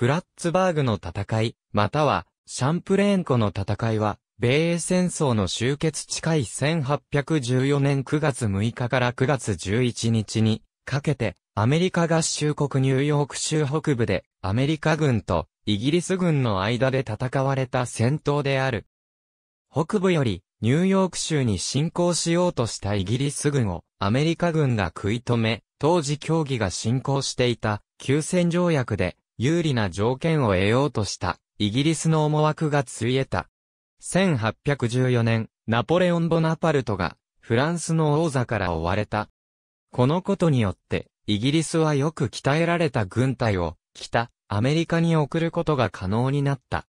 プラッツバーグの戦い、または、シャンプレーン湖の戦いは、米英戦争の終結近い1814年9月6日から9月11日にかけて、アメリカ合衆国ニューヨーク州北部で、アメリカ軍とイギリス軍の間で戦われた戦闘である。北部よりニューヨーク州に侵攻しようとしたイギリス軍をアメリカ軍が食い止め、当時協議が進行していた休戦条約で有利な条件を得ようとした、イギリスの思惑がついえた。1814年、ナポレオン・ボナパルトが、フランスの王座から追われた。このことによって、イギリスはよく鍛えられた軍隊を、北、アメリカに送ることが可能になった。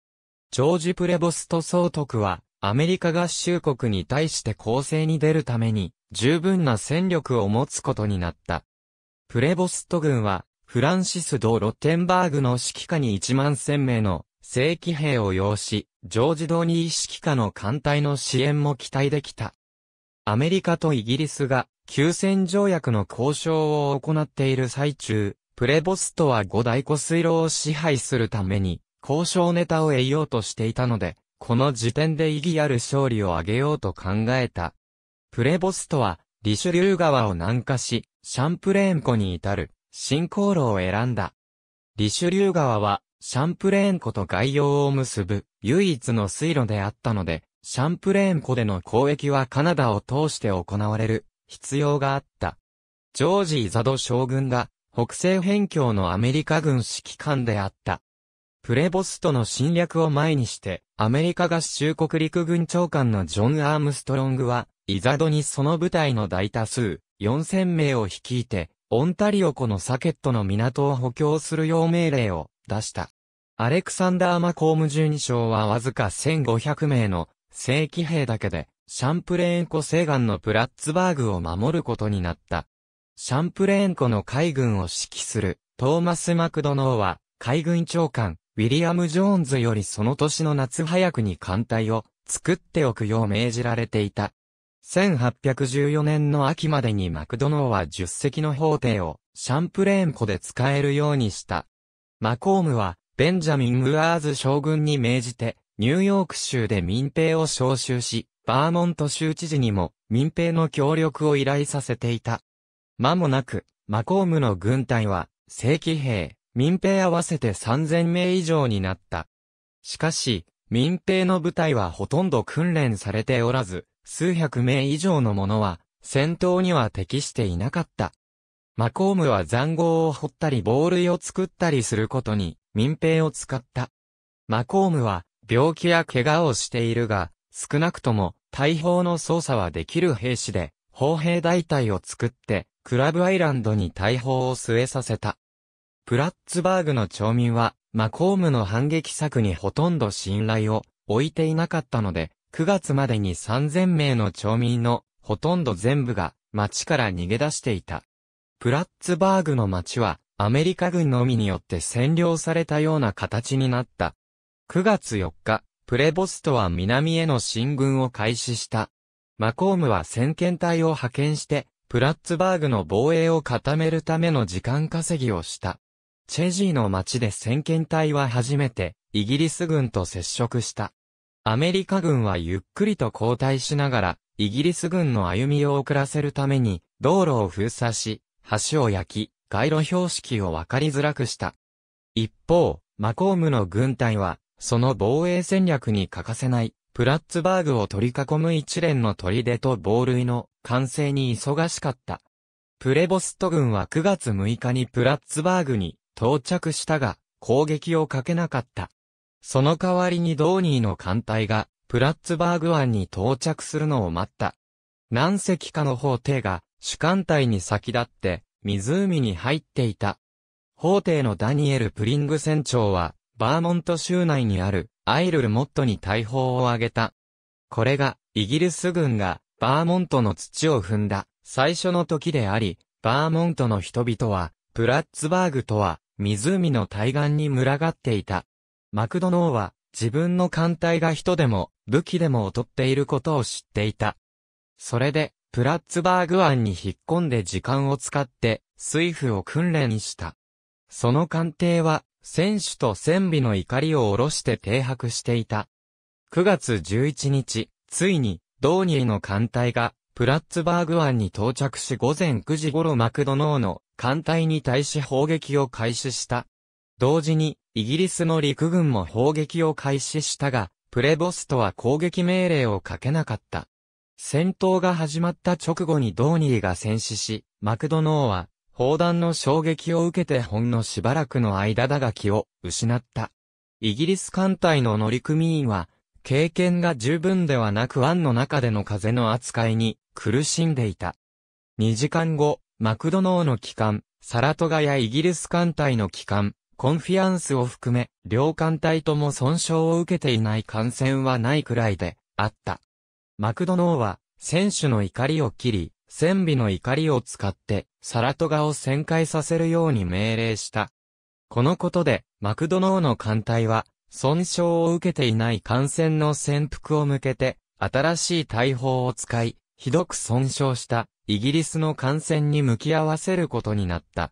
ジョージ・プレボスト総督は、アメリカ合衆国に対して攻勢に出るために、十分な戦力を持つことになった。プレボスト軍は、フランシス・ド・ロッテンバーグの指揮下に1万1000名の正規兵を要し、ジョージ・ドニー指揮下の艦隊の支援も期待できた。アメリカとイギリスが休戦条約の交渉を行っている最中、プレボストは五大湖水路を支配するために、交渉ネタを得ようとしていたので、この時点で意義ある勝利を挙げようと考えた。プレボストは、リシュリュー川を南下し、シャンプレーン湖に至る。新航路を選んだ。リシュリュー川は、シャンプレーン湖と外洋を結ぶ唯一の水路であったので、シャンプレーン湖での交易はカナダを通して行われる必要があった。ジョージ・イザド将軍が北西辺境のアメリカ軍指揮官であった。プレボストの侵略を前にして、アメリカ合衆国陸軍長官のジョン・アームストロングは、イザドにその部隊の大多数、4000名を率いて、オンタリオ湖のサケットの港を補強するよう命令を出した。アレクサンダー・マコーム12将はわずか1500名の正規兵だけで、シャンプレーン湖西岸のプラッツバーグを守ることになった。シャンプレーン湖の海軍を指揮するトーマス・マクドノーは海軍長官ウィリアム・ジョーンズよりその年の夏早くに艦隊を作っておくよう命じられていた。1814年の秋までにマクドノーは10隻の法廷をシャンプレーン湖で使えるようにした。マコームは、ベンジャミン・ウアーズ将軍に命じて、ニューヨーク州で民兵を招集し、バーモント州知事にも民兵の協力を依頼させていた。間もなく、マコームの軍隊は、正規兵、民兵合わせて3000名以上になった。しかし、民兵の部隊はほとんど訓練されておらず、数百名以上の者は、戦闘には適していなかった。マコームは残壕を掘ったり防塁を作ったりすることに民兵を使った。マコームは病気や怪我をしているが、少なくとも大砲の操作はできる兵士で、砲兵大隊を作って、クラブアイランドに大砲を据えさせた。プラッツバーグの町民は、マコームの反撃策にほとんど信頼を置いていなかったので、9月までに3000名の町民のほとんど全部が町から逃げ出していた。プラッツバーグの町はアメリカ軍のみによって占領されたような形になった。9月4日、プレボストは南への進軍を開始した。マコームは先遣隊を派遣して、プラッツバーグの防衛を固めるための時間稼ぎをした。チェジーの町で先遣隊は初めて、イギリス軍と接触した。アメリカ軍はゆっくりと後退しながら、イギリス軍の歩みを遅らせるために、道路を封鎖し、橋を焼き、街路標識を分かりづらくした。一方、マコームの軍隊は、その防衛戦略に欠かせない、プラッツバーグを取り囲む一連の砦と防塁の完成に忙しかった。プレボスト軍は9月6日にプラッツバーグに到着したが、攻撃をかけなかった。その代わりにドーニーの艦隊が、プラッツバーグ湾に到着するのを待った。何隻かの砲艇が、主艦隊に先立って、湖に入っていた。砲艇のダニエル・プリング船長は、バーモント州内にある、アイルルモットに大砲を上げた。これが、イギリス軍が、バーモントの土を踏んだ、最初の時であり、バーモントの人々は、プラッツバーグとは、湖の対岸に群がっていた。マクドノーは自分の艦隊が人でも武器でも劣っていることを知っていた。それで、プラッツバーグ湾に引っ込んで時間を使って、水夫を訓練した。その艦艇は、選手と船尾の怒りを下ろして停泊していた。9月11日、ついに、ドーニーの艦隊が、プラッツバーグ湾に到着し午前9時頃マクドノーの艦隊に対し砲撃を開始した。同時に、イギリスの陸軍も砲撃を開始したが、プレボストは攻撃命令をかけなかった。戦闘が始まった直後にドーニーが戦死し、マクドノーは、砲弾の衝撃を受けてほんのしばらくの間だが気を失った。イギリス艦隊の乗組員は、経験が十分ではなく湾の中での風の扱いに苦しんでいた。2時間後、マクドノーの機関、サラトガやイギリス艦隊の機関、コンフィアンスを含め、両艦隊とも損傷を受けていない感染はないくらいで、あった。マクドノーは、選手の怒りを切り、戦備の怒りを使って、サラトガを旋回させるように命令した。このことで、マクドノーの艦隊は、損傷を受けていない艦船の潜伏を向けて、新しい大砲を使い、ひどく損傷した、イギリスの艦船に向き合わせることになった。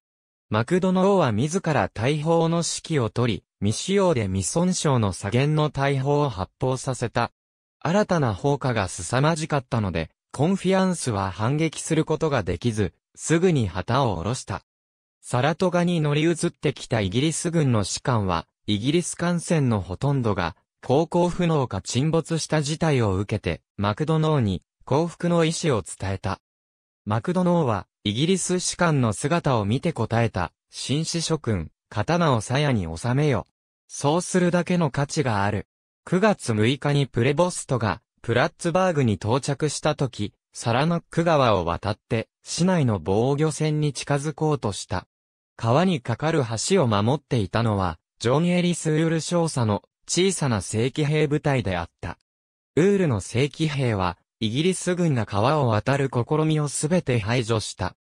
マクドノーは自ら大砲の指揮を取り、未使用で未損傷の左舷の大砲を発砲させた。新たな砲火が凄まじかったので、コンフィアンスは反撃することができず、すぐに旗を下ろした。サラトガに乗り移ってきたイギリス軍の士官は、イギリス艦船のほとんどが、航行不能か沈没した事態を受けて、マクドノーに、降伏の意思を伝えた。マクドノーは、イギリス士官の姿を見て答えた、紳士諸君、刀を鞘に収めよ。そうするだけの価値がある。9月6日にプレボストが、プラッツバーグに到着した時、サラノック川を渡って、市内の防御船に近づこうとした。川に架かる橋を守っていたのは、ジョン・エリス・ウール少佐の小さな正規兵部隊であった。ウールの正規兵は、イギリス軍が川を渡る試みをすべて排除した。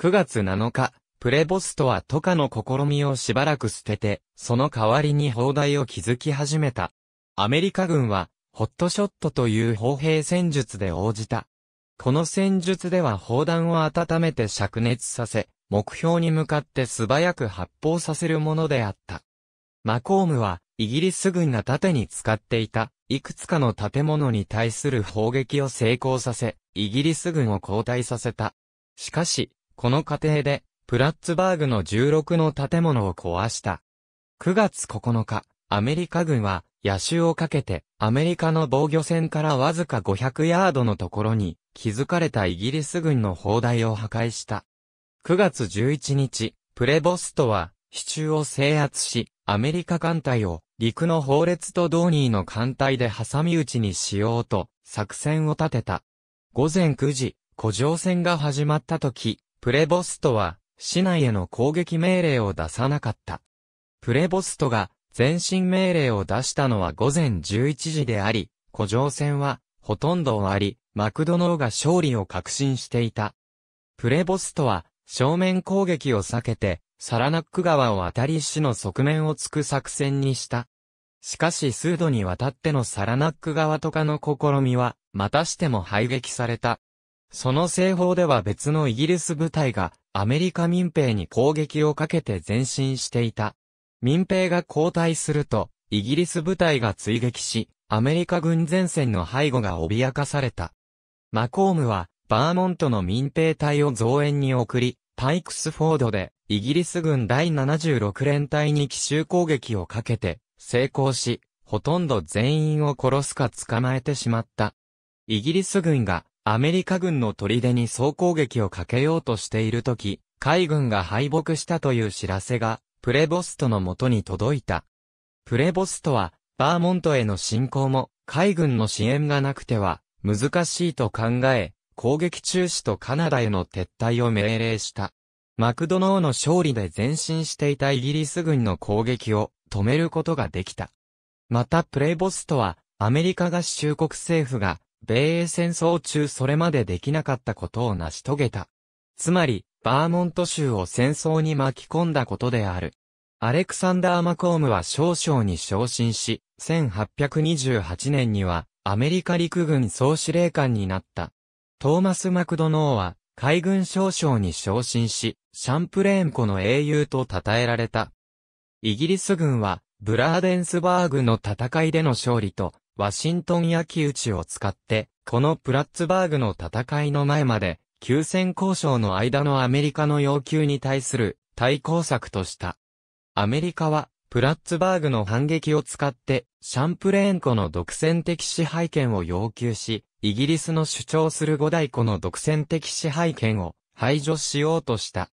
9月7日、プレボストは都下の試みをしばらく捨てて、その代わりに砲台を築き始めた。アメリカ軍は、ホットショットという砲兵戦術で応じた。この戦術では砲弾を温めて灼熱させ、目標に向かって素早く発砲させるものであった。マコームは、イギリス軍が盾に使っていた、いくつかの建物に対する砲撃を成功させ、イギリス軍を後退させた。しかし、この過程で、プラッツバーグの16の建物を壊した。9月9日、アメリカ軍は、野襲をかけて、アメリカの防御船からわずか500ヤードのところに、築かれたイギリス軍の砲台を破壊した。9月11日、プレボストは、支柱を制圧し、アメリカ艦隊を陸の法列とドーニーの艦隊で挟み撃ちにしようと作戦を立てた。午前9時、古城戦が始まった時、プレボストは市内への攻撃命令を出さなかった。プレボストが前進命令を出したのは午前11時であり、古城戦はほとんど終わり、マクドノーが勝利を確信していた。プレボストは正面攻撃を避けてサラナック川を渡り市の側面を突く作戦にした。しかし数度にわたってのサラナック川とかの試みは、またしても排撃された。その西方では別のイギリス部隊が、アメリカ民兵に攻撃をかけて前進していた。民兵が後退すると、イギリス部隊が追撃し、アメリカ軍前線の背後が脅かされた。マコームは、バーモントの民兵隊を増援に送り、タイクスフォードでイギリス軍第76連隊に奇襲攻撃をかけて、成功し、ほとんど全員を殺すか捕まえてしまった。イギリス軍がアメリカ軍の砦に総攻撃をかけようとしている時、海軍が敗北したという知らせが、プレボストの元に届いた。プレボストは、バーモントへの侵攻も、海軍の支援がなくては、難しいと考え、攻撃中止とカナダへの撤退を命令した。マクドノーの勝利で前進していたイギリス軍の攻撃を止めることができた。またプレイボストは、アメリカ合衆国政府が、米英戦争中それまでできなかったことを成し遂げた。つまり、バーモント州を戦争に巻き込んだことである。アレクサンダー・マコームは少々に昇進し、1828年にはアメリカ陸軍総司令官になった。トーマス・マクドノーは海軍少将に昇進し、シャンプレーン湖の英雄と称えられた。イギリス軍は、ブラーデンスバーグの戦いでの勝利と、ワシントン焼き打ちを使って、このプラッツバーグの戦いの前まで、休戦交渉の間のアメリカの要求に対する対抗策とした。アメリカはプラッツバーグの反撃を使って、シャンプレーン湖の独占的支配権を要求し、イギリスの主張する五大湖の独占的支配権を排除しようとした。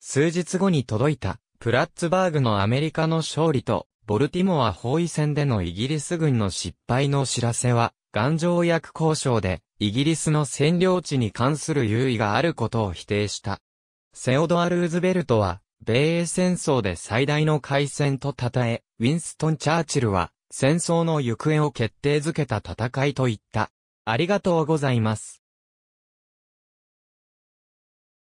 数日後に届いた、プラッツバーグのアメリカの勝利と、ボルティモア包囲戦でのイギリス軍の失敗の知らせは、頑丈約交渉で、イギリスの占領地に関する優位があることを否定した。セオドア・ルーズベルトは、米英戦争で最大の海戦と称え、ウィンストン・チャーチルは、戦争の行方を決定づけた戦いと言った。ありがとうございます。